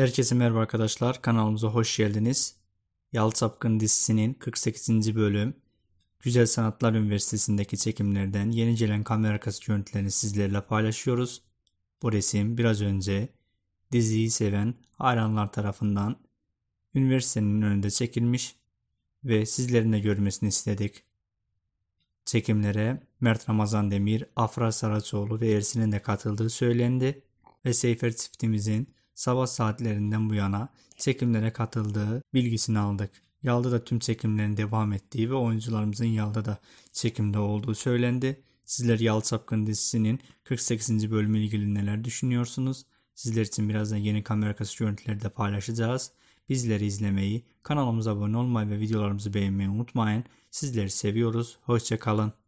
Herkese merhaba arkadaşlar. Kanalımıza hoş geldiniz. Yalı dizisinin 48. bölüm Güzel Sanatlar Üniversitesi'ndeki çekimlerden yeni gelen kamera arkası görüntülerini sizlerle paylaşıyoruz. Bu resim biraz önce diziyi seven hayranlar tarafından üniversitenin önünde çekilmiş ve sizlerin de görmesini istedik. Çekimlere Mert Ramazan Demir, Afra Saraçoğlu ve Ersin'in de katıldığı söylendi ve Seyfer çiftimizin sabah saatlerinden bu yana çekimlere katıldığı bilgisini aldık. Yalda da tüm çekimlerin devam ettiği ve oyuncularımızın yalda da çekimde olduğu söylendi. Sizler Yal Çapkın dizisinin 48. bölümü ilgili neler düşünüyorsunuz? Sizler için birazdan yeni kamera arkası görüntüleri de paylaşacağız. Bizleri izlemeyi, kanalımıza abone olmayı ve videolarımızı beğenmeyi unutmayın. Sizleri seviyoruz. Hoşçakalın.